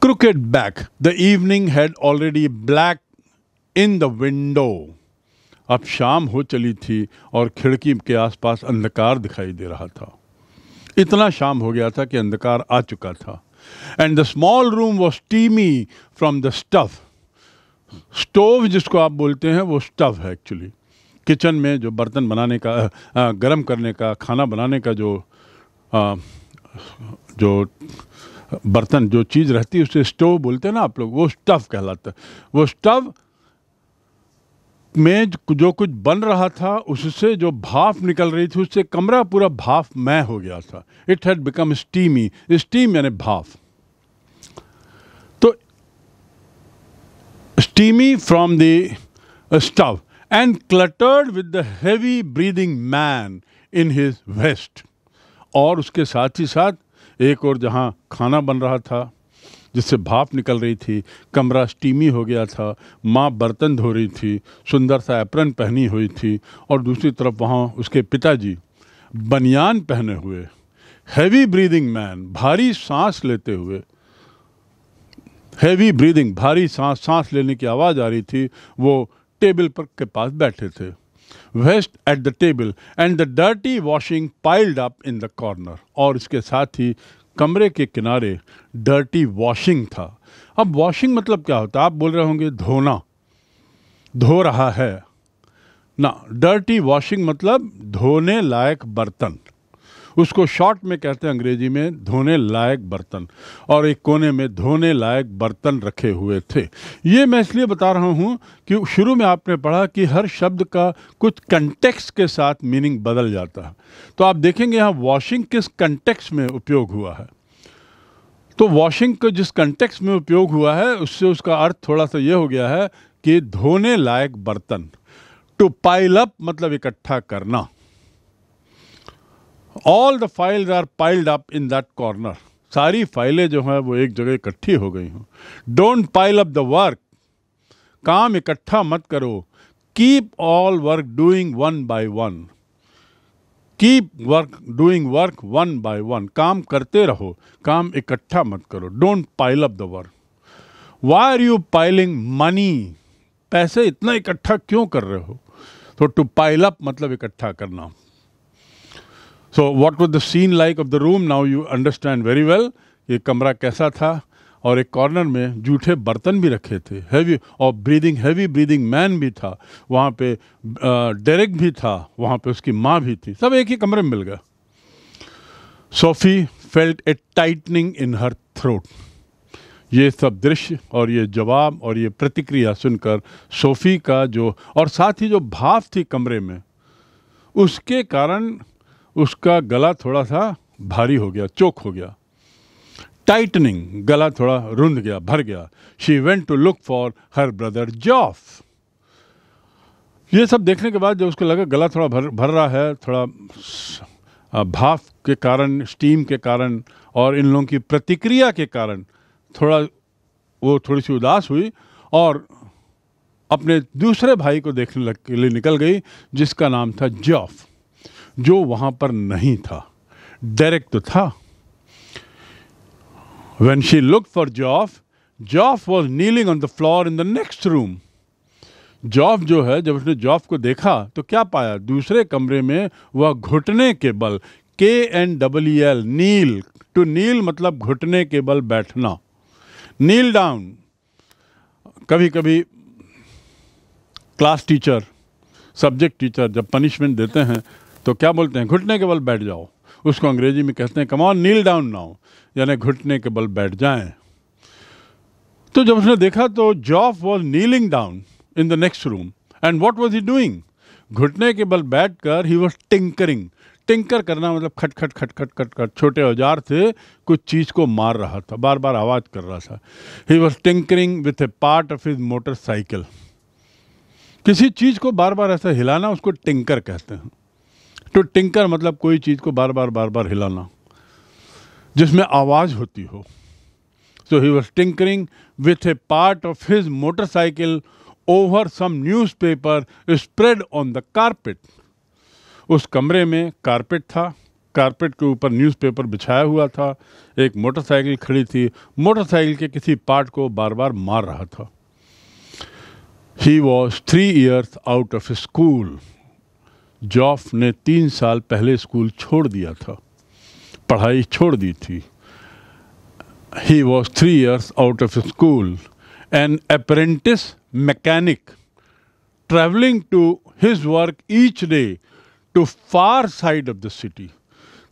crooked back. The evening had already black in the window. अब शाम हो चली थी और खिड़की के आसपास अंधकार दिखाई दे रहा था इतना शाम हो गया था कि अंधकार आ चुका था and the small room was steamy from the stuff stove जिसको आप बोलते हैं वो स्टव है एक्चुअली किचन में जो बर्तन बनाने का गर्म करने का खाना बनाने का जो आ, जो बर्तन जो चीज़ रहती है उसे स्टोव बोलते हैं ना आप लोग वो स्टव कहलाता है वो स्टव में जो कुछ बन रहा था उससे जो भाप निकल रही थी उससे कमरा पूरा भाप मैं हो गया था it had become steamy steam यानी भाप तो steamy from the stove and cluttered with the heavy breathing man in his vest और उसके साथ ही साथ एक और जहाँ खाना बन रहा था जिससे भाप निकल रही थी कमरा स्टीमी हो गया था माँ बर्तन धो रही थी सुंदर सा एप्रन पहनी हुई थी और दूसरी तरफ वहाँ उसके पिताजी बनियान पहने हुए हैवी ब्रीदिंग मैन भारी सांस लेते हुए हैवी ब्रीदिंग भारी सांस सांस लेने की आवाज़ आ रही थी वो टेबल पर के पास बैठे थे vest at the table and the dirty washing piled up in the corner और इसके साथ ही कमरे के किनारे डर्टी वॉशिंग था अब वॉशिंग मतलब क्या होता आप बोल रहे होंगे धोना धो रहा है ना डर्टी वॉशिंग मतलब धोने लायक बर्तन उसको शॉर्ट में कहते हैं अंग्रेजी में धोने लायक बर्तन और एक कोने में धोने लायक बर्तन रखे हुए थे ये मैं इसलिए बता रहा हूँ कि शुरू में आपने पढ़ा कि हर शब्द का कुछ कंटेक्स के साथ मीनिंग बदल जाता है तो आप देखेंगे यहाँ वॉशिंग किस कंटेक्स में उपयोग हुआ है तो वॉशिंग का जिस कंटेक्स में उपयोग हुआ है उससे उसका अर्थ थोड़ा सा ये हो गया है कि धोने लायक बर्तन टू पाइल अप मतलब इकट्ठा करना all the files are piled up in that corner सारी फाइलें जो हैं वो एक जगह इकट्ठी हो गई हों don't pile up the work काम इकट्ठा मत करो keep all work doing one by one keep work doing work one by one काम करते रहो काम इकट्ठा मत करो don't pile up the work why are you piling money पैसे इतना इकट्ठा क्यों कर रहे हो तो टू पाइल अप मतलब इकट्ठा करना so what was the scene like of the room now you understand very well ये कमरा कैसा था और एक कॉर्नर में जूठे बर्तन भी रखे थे हैवी और ब्रीदिंग हैवी ब्रीदिंग मैन भी था वहाँ पे डेरेक भी था वहाँ पे उसकी माँ भी थी सब एक ही कमरे में मिल गया Sophie felt a tightening in her throat ये सब दृश्य और ये जवाब और ये प्रतिक्रिया सुनकर सोफी का जो और साथ ही जो भाव थी कमरे में उसके कारण उसका गला थोड़ा सा भारी हो गया चोक हो गया टाइटनिंग गला थोड़ा रुंध गया भर गया she went to look for her brother Joff ये सब देखने के बाद जब उसको लगा गला थोड़ा भर भर रहा है थोड़ा भाफ के कारण स्टीम के कारण और इन लोगों की प्रतिक्रिया के कारण थोड़ा वो थोड़ी सी उदास हुई और अपने दूसरे भाई को देखने लग के लिए निकल गई जिसका नाम था जॉफ जो वहाँ पर नहीं था डायरेक्ट तो था when she look for Joff Joff was kneeling on the floor in the next room Joff जो है जब उसने जॉफ को देखा तो क्या पाया दूसरे कमरे में वह घुटने के बल K N W L kneel to तो नील मतलब घुटने के बल बैठना नील डाउन कभी कभी क्लास टीचर सब्जेक्ट टीचर जब पनिशमेंट देते हैं तो क्या बोलते हैं घुटने के बल बैठ जाओ उसको अंग्रेजी में कहते हैं कमान नील डाउन नाउ यानी घुटने के बल बैठ जाएं तो जब उसने देखा तो Joff was kneeling down in the next room and what was he doing घुटने के बल बैठ कर ही वॉज टिंकरिंग टिंकर करना मतलब खट खट खट खट खट खट छोटे औजार से कुछ चीज़ को मार रहा था बार बार आवाज़ कर रहा था he was tinkering with a part of his motorcycle किसी चीज़ को बार बार ऐसा हिलाना उसको टिंकर कहते हैं टू तो टिंकर मतलब कोई चीज़ को बार बार बार बार हिलाना जिसमें आवाज़ होती हो so he was tinkering with a part of his motorcycle over some news paper spread on the carpet उस कमरे में कारपेट था कारपेट के ऊपर न्यूज़पेपर बिछाया हुआ था एक मोटरसाइकिल खड़ी थी मोटरसाइकिल के किसी पार्ट को बार बार मार रहा था he was three years out of school Joff ने तीन साल पहले स्कूल छोड़ दिया था पढ़ाई छोड़ दी थी he was three years out of school an apprentice mechanic travelling to his work each day to far side of the city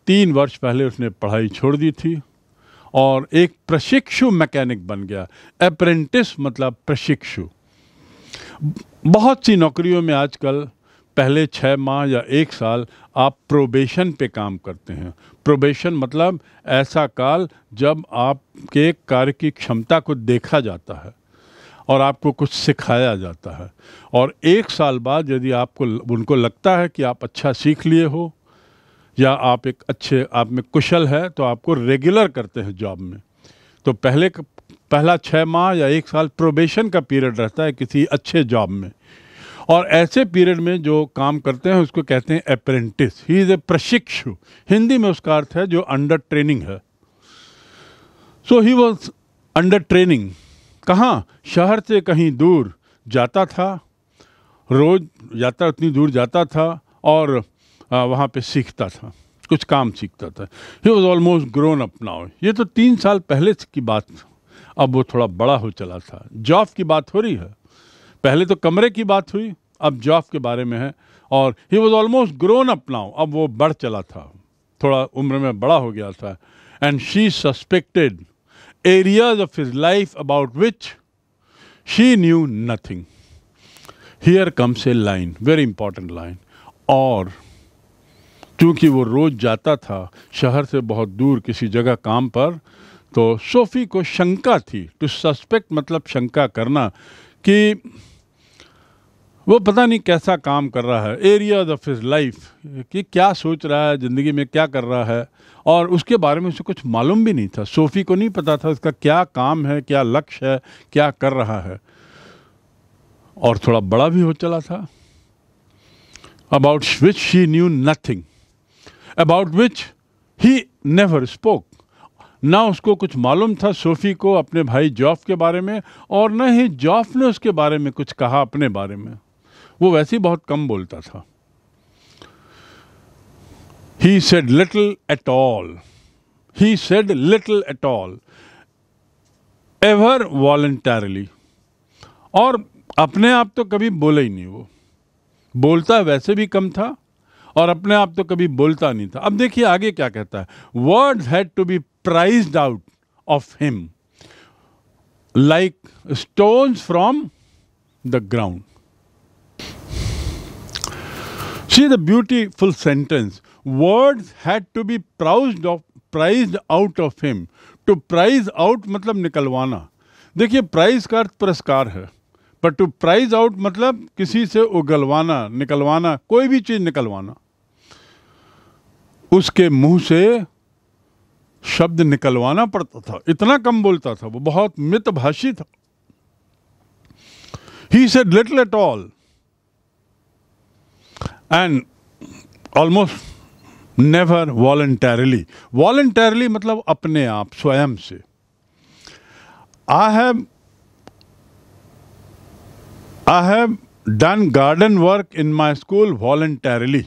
तीन वर्ष पहले उसने पढ़ाई छोड़ दी थी और एक प्रशिक्षु मैकेनिक बन गया अप्रेंटिस मतलब प्रशिक्षु बहुत सी नौकरियों में आजकल पहले छः माह या एक साल आप प्रोबेशन पे काम करते हैं प्रोबेशन मतलब ऐसा काल जब आपके कार्य की क्षमता को देखा जाता है और आपको कुछ सिखाया जाता है और एक साल बाद यदि आपको उनको लगता है कि आप अच्छा सीख लिए हो या आप एक अच्छे आप में कुशल है तो आपको रेगुलर करते हैं जॉब में तो पहले पहला छः माह या एक साल प्रोबेशन का पीरियड रहता है किसी अच्छे जॉब में और ऐसे पीरियड में जो काम करते हैं उसको कहते हैं अप्रेंटिस ही इज़ ए प्रशिक्षु हिंदी में उसका अर्थ है जो अंडर ट्रेनिंग है so he was under training कहाँ शहर से कहीं दूर जाता था रोज़ यात्रा उतनी दूर जाता था और वहाँ पे सीखता था कुछ काम सीखता था he was almost grown up now ये तो तीन साल पहले की बात अब वो थोड़ा बड़ा हो चला था जॉब की बात हो रही है पहले तो कमरे की बात हुई अब जॉब के बारे में है और he was almost grown up now अब वो बढ़ चला था थोड़ा उम्र में बड़ा हो गया था and she suspected areas of his life about which she knew nothing here comes a line very important line और क्योंकि वो रोज़ जाता था शहर से बहुत दूर किसी जगह काम पर तो सोफ़ी को शंका थी टू सस्पेक्ट मतलब शंका करना कि वो पता नहीं कैसा काम कर रहा है एरियाज ऑफ हिज लाइफ कि क्या सोच रहा है ज़िंदगी में क्या कर रहा है और उसके बारे में उसे कुछ मालूम भी नहीं था सोफ़ी को नहीं पता था उसका क्या काम है क्या लक्ष्य है क्या कर रहा है और थोड़ा बड़ा भी हो चला था about which she knew nothing about which he never spoke ना उसको कुछ मालूम था सोफ़ी को अपने भाई जॉफ के बारे में और न ही जॉफ ने उसके बारे में कुछ कहा अपने बारे में वो वैसे ही बहुत कम बोलता था he said little at all he said little at all ever voluntarily और अपने आप तो कभी बोले ही नहीं वो बोलता वैसे भी कम था और अपने आप तो कभी बोलता नहीं था अब देखिए आगे क्या कहता है word had to be prise out of him like stones from the ground See the beautiful sentence. Words had to be prized of prise out of him to prise out मतलब निकलवाना देखिए प्राइज का अर्थ पुरस्कार है पर to prise out मतलब किसी से उगलवाना निकलवाना कोई भी चीज़ निकलवाना उसके मुंह से शब्द निकलवाना पड़ता था इतना कम बोलता था वो बहुत मितभाषी था he said little at all and almost never voluntarily voluntarily मतलब अपने आप स्वयं से I have I have done garden work in my school voluntarily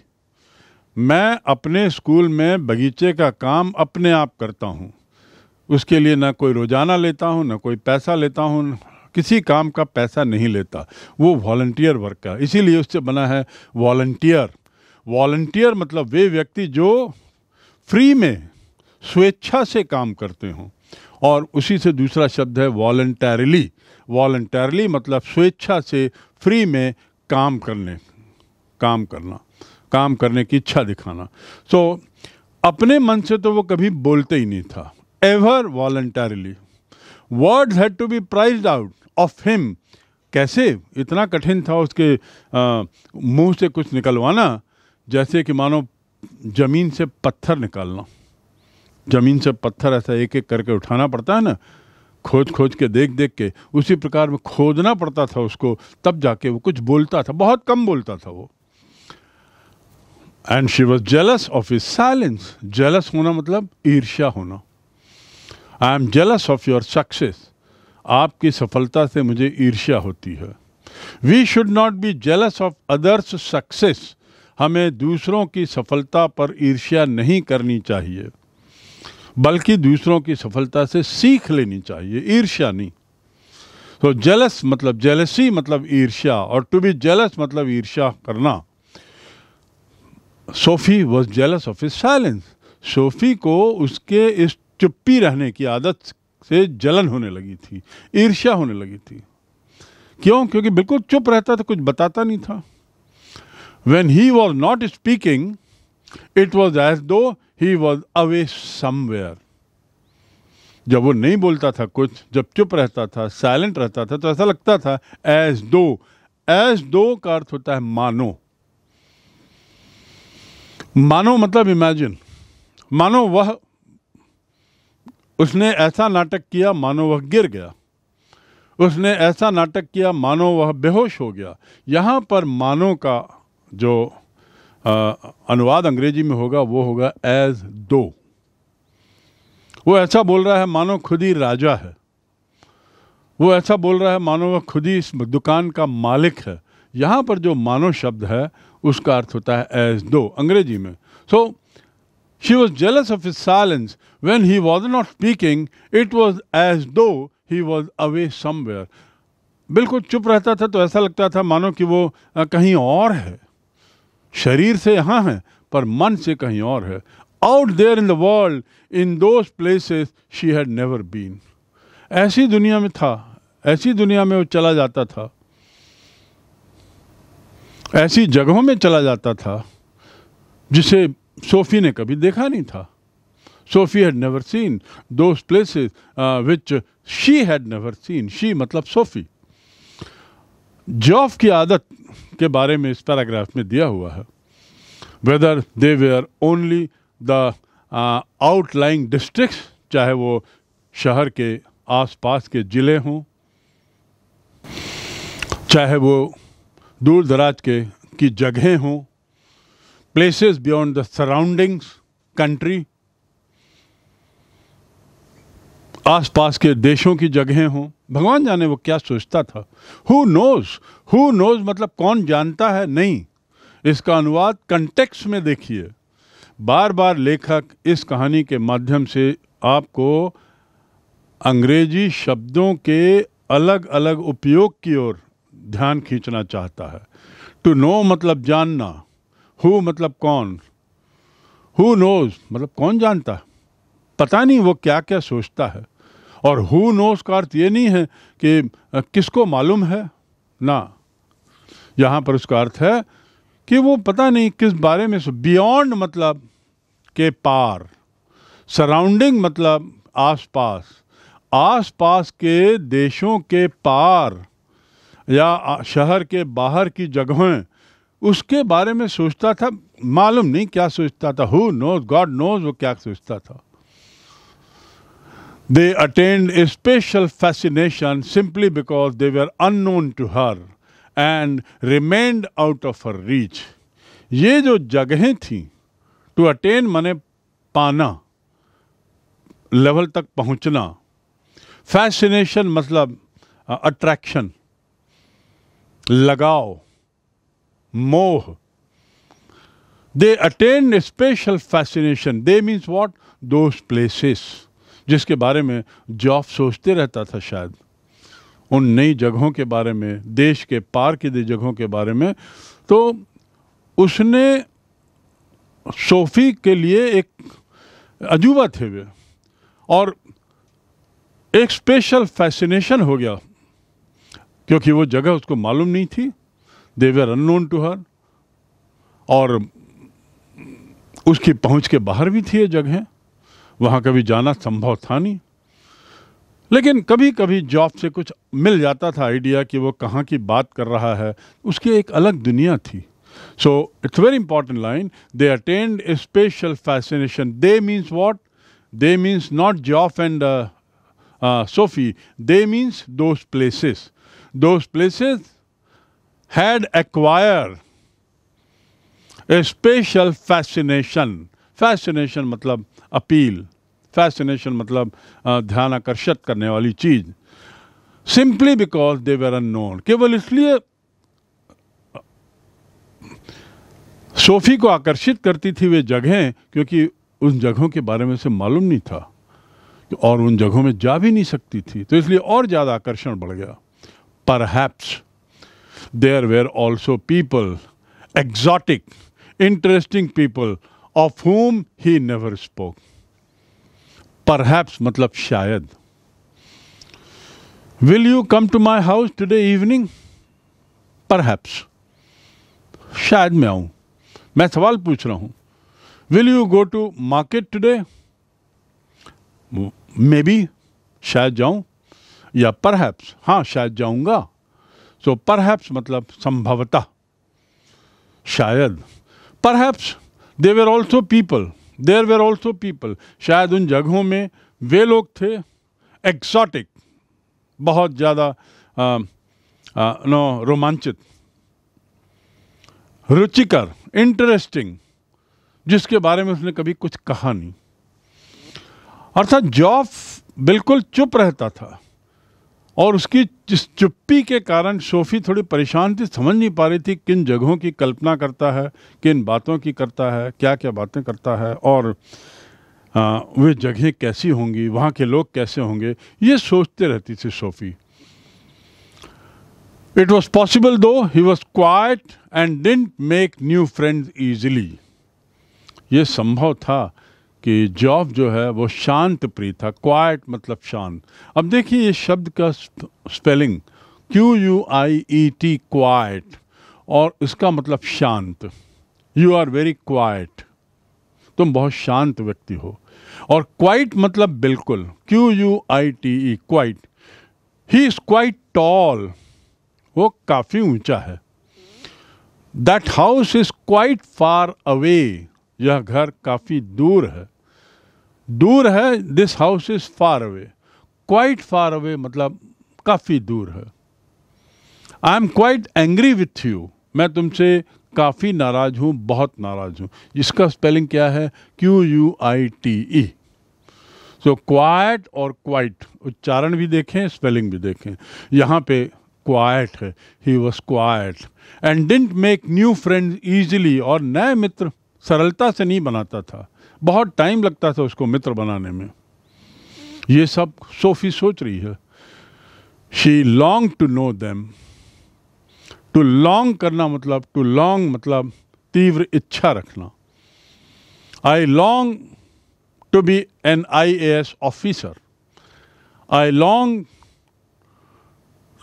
मैं अपने स्कूल में बगीचे का काम अपने आप करता हूँ उसके लिए ना कोई रोजाना लेता हूँ ना कोई पैसा लेता हूँ किसी काम का पैसा नहीं लेता वो वॉल्टियर वर्क का इसीलिए उससे बना है वॉल्टियर वॉल्टियर मतलब वे व्यक्ति जो फ्री में स्वेच्छा से काम करते हों और उसी से दूसरा शब्द है वॉल्टरली वॉल्टरली मतलब स्वेच्छा से फ्री में काम करने काम करना काम करने की इच्छा दिखाना सो so, अपने मन से तो वो कभी बोलते ही नहीं था ever voluntarily words had to be prise out of him कैसे इतना कठिन था उसके मुंह से कुछ निकलवाना जैसे कि मानो जमीन से पत्थर निकालना जमीन से पत्थर ऐसा एक एक करके उठाना पड़ता है ना खोज खोज के देख देख के उसी प्रकार में खोदना पड़ता था उसको तब जाके वो कुछ बोलता था बहुत कम बोलता था वो and she was jealous of his silence jealous होना मतलब ईर्ष्या होना I am jealous of your success आपकी सफलता से मुझे ईर्ष्या होती है we should not be jealous of others' success हमें दूसरों की सफलता पर ईर्ष्या नहीं करनी चाहिए बल्कि दूसरों की सफलता से सीख लेनी चाहिए ईर्ष्या नहीं तो जेलस मतलब जेलसी मतलब ईर्ष्या और टू बी जेलस मतलब ईर्ष्या करना Sophie was jealous of his silence Sophie को उसके इस चुप्पी रहने की आदत से जलन होने लगी थी ईर्ष्या होने लगी थी क्यों क्योंकि बिल्कुल चुप रहता था कुछ बताता नहीं था when he was not speaking it was as though he was away somewhere जब वो नहीं बोलता था कुछ जब चुप रहता था साइलेंट रहता था तो ऐसा लगता था एज दो एज दो का अर्थ होता है मानो मानो मतलब इमेजिन मानो वह उसने ऐसा नाटक किया मानो वह गिर गया उसने ऐसा नाटक किया मानो वह बेहोश हो गया यहाँ पर मानो का जो आ, अनुवाद अंग्रेजी में होगा वो होगा एज दो वो ऐसा बोल रहा है मानो खुद ही राजा है वो ऐसा बोल रहा है मानो वह खुद ही इस दुकान का मालिक है यहाँ पर जो मानो शब्द है उसका अर्थ होता है एज दो अंग्रेजी में so she was jealous of his silence When he was not speaking, it was as though he was away somewhere. बिल्कुल चुप रहता था तो ऐसा लगता था मानो कि वो कहीं और है शरीर से यहाँ है पर मन से कहीं और है out there in the world in those places she had never been ऐसी दुनिया में था ऐसी दुनिया में वो चला जाता था ऐसी जगहों में चला जाता था जिसे सोफी ने कभी देखा नहीं था Sophie had never seen those places which she had never seen she मतलब सोफ़ी जॉफ की आदत के बारे में इस पैराग्राफ में दिया हुआ है whether they were only the outlying district चाहे वो शहर के आसपास के ज़िले हों चाहे वो दूर दराज के की जगहें हों places beyond the surroundings country आसपास के देशों की जगहें हों भगवान जाने वो क्या सोचता था हु नोज़ हु नोज़ मतलब कौन जानता है नहीं इसका अनुवाद कंटेक्स में देखिए बार बार लेखक इस कहानी के माध्यम से आपको अंग्रेजी शब्दों के अलग अलग उपयोग की ओर ध्यान खींचना चाहता है टू नो मतलब जानना हु मतलब कौन हु नोज मतलब कौन जानता है पता नहीं वो क्या क्या सोचता है और हु नोस का अर्थ ये नहीं है कि किसको मालूम है ना यहाँ पर उसका अर्थ है कि वो पता नहीं किस बारे में बियॉन्ड मतलब के पार सराउंडिंग मतलब आसपास आसपास के देशों के पार या शहर के बाहर की जगहें उसके बारे में सोचता था मालूम नहीं क्या सोचता था हु नोज गॉड नोज वो क्या सोचता था They attained a special fascination simply because they were unknown to her and remained out of her reach. ये जो जगहें थी to attain मने पाना level तक पहुंचना fascination मतलब attraction, लगाव मोह they attained a special fascination. They means what? Those places. जिसके बारे में जॉफ सोचते रहता था शायद उन नई जगहों के बारे में देश के पार की दी जगहों के बारे में तो उसने सोफी के लिए एक अजूबा थे वे और एक स्पेशल फैसिनेशन हो गया क्योंकि वो जगह उसको मालूम नहीं थी देवर अननोन टू हर और उसकी पहुंच के बाहर भी थी ये जगहें वहाँ कभी जाना संभव था नहीं लेकिन कभी कभी जॉब से कुछ मिल जाता था आइडिया कि वो कहाँ की बात कर रहा है उसकी एक अलग दुनिया थी so it's very important line they attend a special fascination they means what they means not Joff and Sophie they means those places those places had acquire a special fascination fascination मतलब appeal fascination मतलब uh, ध्यान आकर्षित करने वाली चीज़ simply because they were known केवल इसलिए Sophie uh, को आकर्षित करती थी वे जगहें क्योंकि उन जगहों के बारे में उसे मालूम नहीं था और उन जगहों में जा भी नहीं सकती थी तो इसलिए और ज़्यादा आकर्षण बढ़ गया पर haps there were also people exotic interesting people of home he never spoke perhaps मतलब शायद will you come to my house today evening perhaps शायद मैं आऊँ मैं सवाल पूछ रहा हूँ will you go to market today maybe शायद जाऊँ या परहैप्स हाँ शायद जाऊँगा सो so, परहैप्स मतलब संभवतः शायद perhaps they were also people there were also people शायद उन जगहों में वे लोग थे एक्सॉटिक बहुत ज़्यादा नो रोमांचित रुचिकर इंटरेस्टिंग जिसके बारे में उसने कभी कुछ कहा नहीं अर्थात जॉफ बिल्कुल चुप रहता था और उसकी जिस चुप्पी के कारण सोफ़ी थोड़ी परेशान थी समझ नहीं पा रही थी किन जगहों की कल्पना करता है किन बातों की करता है क्या क्या बातें करता है और आ, वे जगह कैसी होंगी वहाँ के लोग कैसे होंगे ये सोचते रहती थी SoFi it was possible though he was quiet and didn't make new friends easily ये संभव था कि जॉब जो है वो शांत प्रिय था क्वाइट मतलब शांत अब देखिए ये शब्द का spelling Q U I E T quiet और इसका मतलब शांत यू आर वेरी क्वाइट तुम बहुत शांत व्यक्ति हो और क्वाइट मतलब बिल्कुल Q U I T E quite he is quite tall वो काफ़ी ऊंचा है that house is quite far away यह घर काफ़ी दूर है दूर है this house is far away quite far away मतलब काफ़ी दूर है I am quite angry with you मैं तुमसे काफ़ी नाराज हूं बहुत नाराज हूं इसका स्पेलिंग क्या है Q U I T E so quite और क्वाइट उच्चारण भी देखें स्पेलिंग भी देखें यहां पे क्वाइट है he was quiet and didn't make new friends easily और नए मित्र सरलता से नहीं बनाता था बहुत टाइम लगता था उसको मित्र बनाने में ये सब सोफी सोच रही है she long to know them to long करना मतलब टू लॉन्ग मतलब तीव्र इच्छा रखना I long to be an I A S officer I long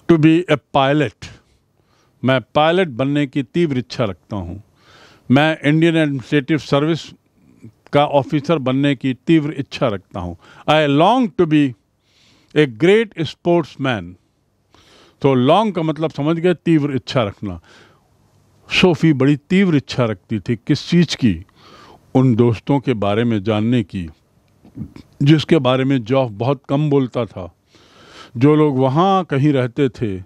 to be a pilot मैं पायलट बनने की तीव्र इच्छा रखता हूँ मैं इंडियन एडमिनिस्ट्रेटिव सर्विस का ऑफिसर बनने की तीव्र इच्छा रखता हूँ I long to be a great sportsman तो लॉन्ग का मतलब समझ गए तीव्र इच्छा रखना सोफी बड़ी तीव्र इच्छा रखती थी किस चीज़ की उन दोस्तों के बारे में जानने की जिसके बारे में जॉफ बहुत कम बोलता था जो लोग वहाँ कहीं रहते थे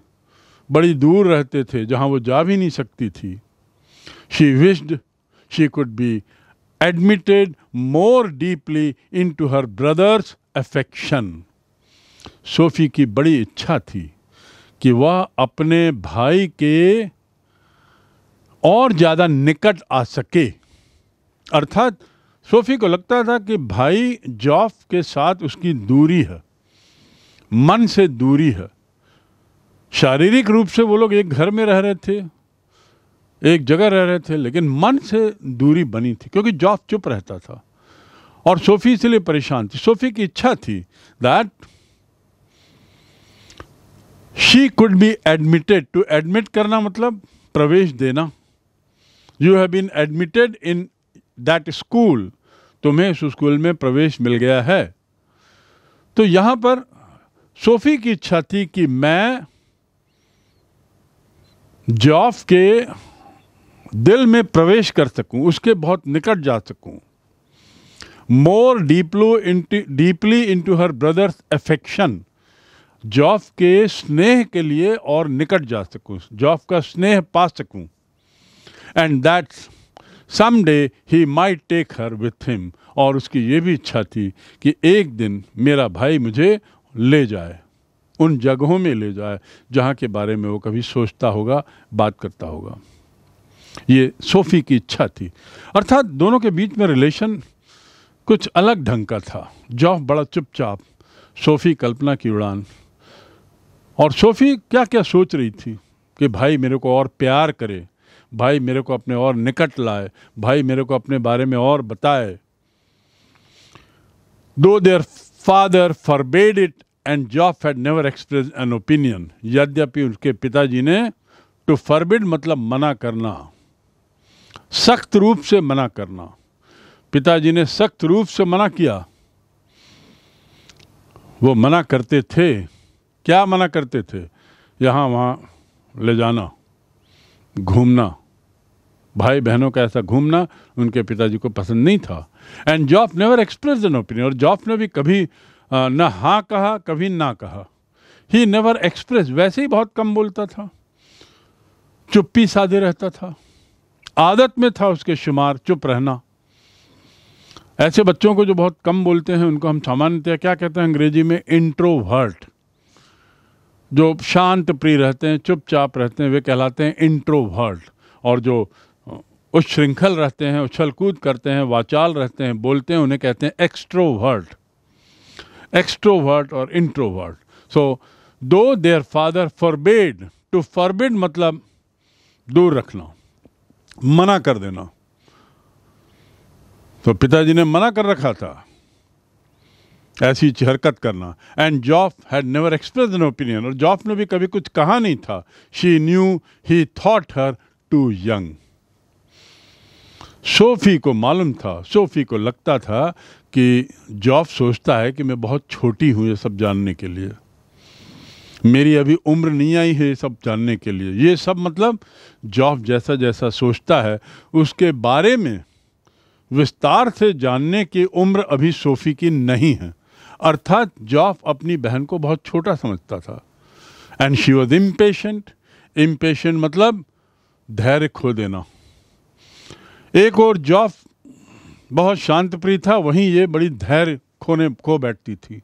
बड़ी दूर रहते थे जहाँ वो जा भी नहीं सकती थी She wished she could be admitted more deeply into her brother's affection. Sophie की बड़ी इच्छा थी कि वह अपने भाई के और ज़्यादा निकट आ सके अर्थात सोफी को लगता था कि भाई जॉफ के साथ उसकी दूरी है मन से दूरी है शारीरिक रूप से वो लोग एक घर में रह रहे थे एक जगह रह रहे थे लेकिन मन से दूरी बनी थी क्योंकि जॉब चुप रहता था और सोफी इसलिए परेशान थी सोफी की इच्छा थी that she could be admitted to admit करना मतलब प्रवेश देना you have been admitted in that school तुम्हें इस स्कूल में प्रवेश मिल गया है तो यहाँ पर सोफी की इच्छा थी कि मैं जॉफ के दिल में प्रवेश कर सकूं उसके बहुत निकट जा सकूं more deeply deeply into her brother's affection Joff के स्नेह के लिए और निकट जा सकूं जॉफ का स्नेह पा सकूं and that's someday he might take her with him और उसकी ये भी इच्छा थी कि एक दिन मेरा भाई मुझे ले जाए उन जगहों में ले जाए जहाँ के बारे में वो कभी सोचता होगा बात करता होगा ये सोफ़ी की इच्छा थी अर्थात दोनों के बीच में रिलेशन कुछ अलग ढंग का था जॉफ बड़ा चुपचाप सोफ़ी कल्पना की उड़ान और सोफ़ी क्या क्या सोच रही थी कि भाई मेरे को और प्यार करे भाई मेरे को अपने और निकट लाए भाई मेरे को अपने बारे में और बताए though their father forbade it and Joff had never express an opinion यद्यपि उसके पिताजी ने टू फॉरबिड मतलब मना करना सख्त रूप से मना करना पिताजी ने सख्त रूप से मना किया वो मना करते थे क्या मना करते थे यहाँ वहाँ ले जाना घूमना भाई बहनों का ऐसा घूमना उनके पिताजी को पसंद नहीं था and Joff never express an opinion और जॉफ ने भी कभी न हाँ कहा कभी ना कहा ही नेवर एक्सप्रेस वैसे ही बहुत कम बोलता था चुप्पी साधे रहता था आदत में था उसके शुमार चुप रहना ऐसे बच्चों को जो बहुत कम बोलते हैं उनको हम सामान्यतः क्या कहते हैं अंग्रेजी में इंट्रोवर्ट जो शांत प्रिय रहते हैं चुपचाप रहते हैं वे कहलाते हैं इंट्रोवर्ट और जो उस श्रृंखल रहते हैं उछल कूद करते हैं वाचाल रहते हैं बोलते हैं उन्हें कहते हैं एक्स्ट्रोवर्ट एक्स्ट्रोवर्ट और introvert so though their father forbade to forbid मतलब दूर रखना मना कर देना तो पिताजी ने मना कर रखा था ऐसी हरकत करना and Joff had never express an opinion और जॉफ ने भी कभी कुछ कहा नहीं था she knew he thought her too young Sophie को मालूम था सोफी को लगता था कि जॉफ सोचता है कि मैं बहुत छोटी हूँ ये सब जानने के लिए मेरी अभी उम्र नहीं आई है ये सब जानने के लिए ये सब मतलब जॉब जैसा जैसा सोचता है उसके बारे में विस्तार से जानने की उम्र अभी सोफ़ी की नहीं है अर्थात जॉफ अपनी बहन को बहुत छोटा समझता था and she was impatient impatient मतलब धैर्य खो देना एक और जॉफ बहुत शांत प्रिय था वहीं ये बड़ी धैर्य खोने खो बैठती थी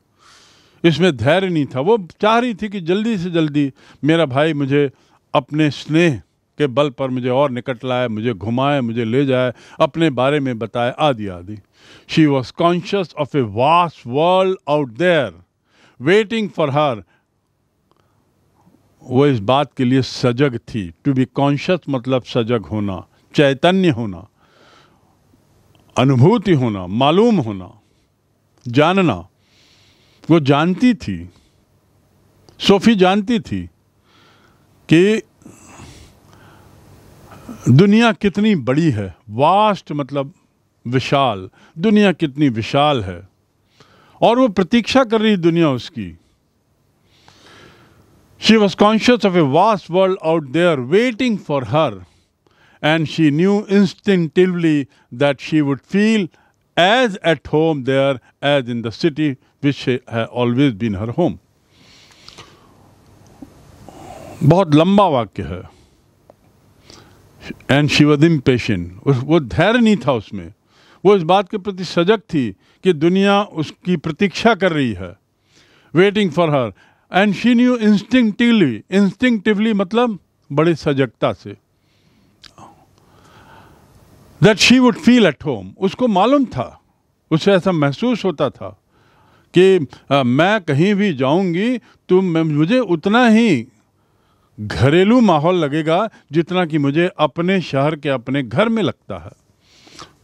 इसमें धैर्य नहीं था वो चाह रही थी कि जल्दी से जल्दी मेरा भाई मुझे अपने स्नेह के बल पर मुझे और निकट लाए मुझे घुमाए मुझे ले जाए अपने बारे में बताए आदि आदि she was conscious of a vast world out there waiting for her वो इस बात के लिए सजग थी टू बी कॉन्शियस मतलब सजग होना चैतन्य होना अनुभूति होना मालूम होना जानना वो जानती थी सोफी जानती थी कि दुनिया कितनी बड़ी है वास्ट मतलब विशाल दुनिया कितनी विशाल है और वो प्रतीक्षा कर रही दुनिया उसकी she was conscious of a vast world out there waiting for her and she knew instinctively that she would feel as at home there as in the city which has always been her home बहुत लंबा वाक्य है and she was impatient वो धैर्य नहीं था उसमें वो इस बात के प्रति सजग थी कि दुनिया उसकी प्रतीक्षा कर रही है waiting for her and she knew instinctively instinctively मतलब बड़े सजगता से that she would feel at home उसको मालूम था उसे ऐसा महसूस होता था कि आ, मैं कहीं भी जाऊंगी तो मुझे उतना ही घरेलू माहौल लगेगा जितना कि मुझे अपने शहर के अपने घर में लगता है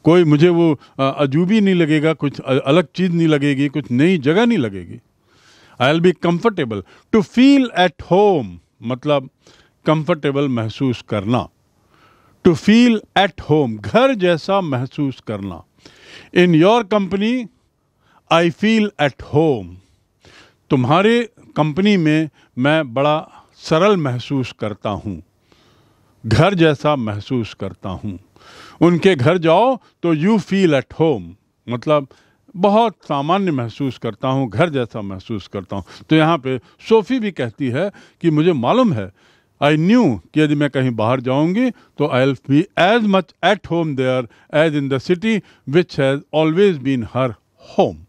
कोई मुझे वो अजूबी नहीं लगेगा कुछ अलग चीज़ नहीं लगेगी कुछ नई जगह नहीं लगेगी I'll be comfortable to feel at home मतलब कंफर्टेबल महसूस करना टू फील एट होम घर जैसा महसूस करना in your company I feel at home तुम्हारे कंपनी में मैं बड़ा सरल महसूस करता हूँ घर जैसा महसूस करता हूँ उनके घर जाओ तो यू फील एट होम मतलब बहुत सामान्य महसूस करता हूँ घर जैसा महसूस करता हूँ तो यहाँ पे सोफ़ी भी कहती है कि मुझे मालूम है आई न्यू कि यदि मैं कहीं बाहर जाऊँगी तो I'll be as much at home there as in the city which has always been her home